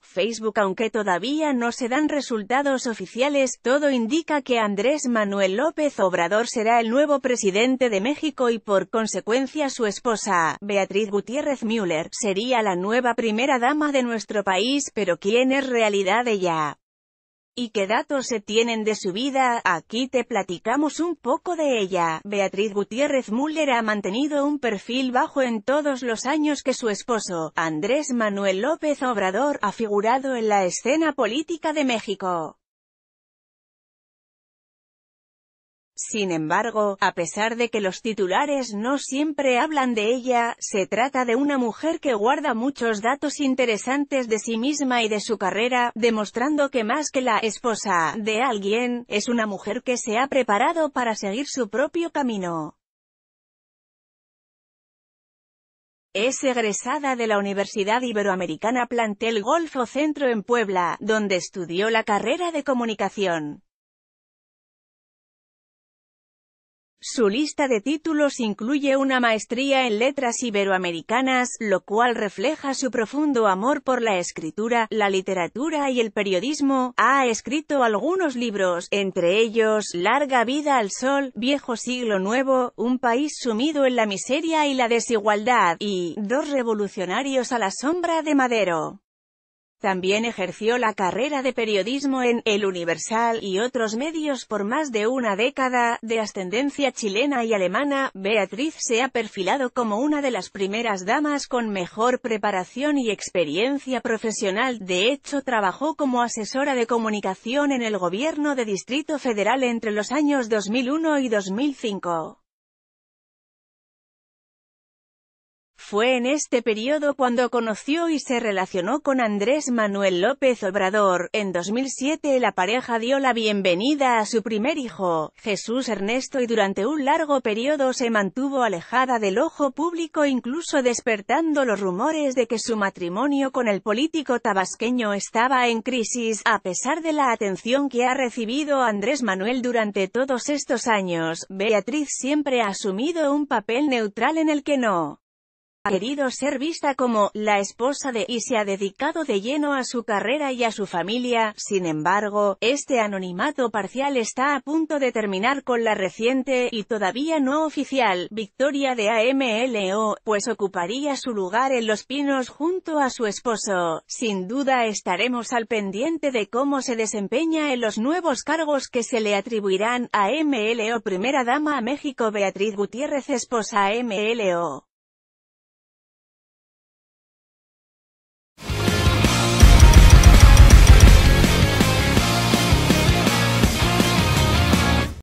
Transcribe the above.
Facebook aunque todavía no se dan resultados oficiales, todo indica que Andrés Manuel López Obrador será el nuevo presidente de México y por consecuencia su esposa, Beatriz Gutiérrez Müller, sería la nueva primera dama de nuestro país, pero ¿quién es realidad ella? y qué datos se tienen de su vida, aquí te platicamos un poco de ella. Beatriz Gutiérrez Müller ha mantenido un perfil bajo en todos los años que su esposo, Andrés Manuel López Obrador, ha figurado en la escena política de México. Sin embargo, a pesar de que los titulares no siempre hablan de ella, se trata de una mujer que guarda muchos datos interesantes de sí misma y de su carrera, demostrando que más que la esposa de alguien, es una mujer que se ha preparado para seguir su propio camino. Es egresada de la Universidad Iberoamericana Plantel Golfo Centro en Puebla, donde estudió la carrera de comunicación. Su lista de títulos incluye una maestría en letras iberoamericanas, lo cual refleja su profundo amor por la escritura, la literatura y el periodismo. Ha escrito algunos libros, entre ellos Larga vida al sol, Viejo siglo nuevo, Un país sumido en la miseria y la desigualdad, y Dos revolucionarios a la sombra de Madero. También ejerció la carrera de periodismo en El Universal y otros medios por más de una década, de ascendencia chilena y alemana, Beatriz se ha perfilado como una de las primeras damas con mejor preparación y experiencia profesional, de hecho trabajó como asesora de comunicación en el gobierno de Distrito Federal entre los años 2001 y 2005. Fue en este periodo cuando conoció y se relacionó con Andrés Manuel López Obrador. En 2007 la pareja dio la bienvenida a su primer hijo, Jesús Ernesto, y durante un largo periodo se mantuvo alejada del ojo público incluso despertando los rumores de que su matrimonio con el político tabasqueño estaba en crisis, a pesar de la atención que ha recibido Andrés Manuel durante todos estos años, Beatriz siempre ha asumido un papel neutral en el que no querido ser vista como la esposa de y se ha dedicado de lleno a su carrera y a su familia, sin embargo, este anonimato parcial está a punto de terminar con la reciente, y todavía no oficial, victoria de AMLO, pues ocuparía su lugar en Los Pinos junto a su esposo. Sin duda estaremos al pendiente de cómo se desempeña en los nuevos cargos que se le atribuirán a AMLO Primera Dama a México Beatriz Gutiérrez esposa AMLO.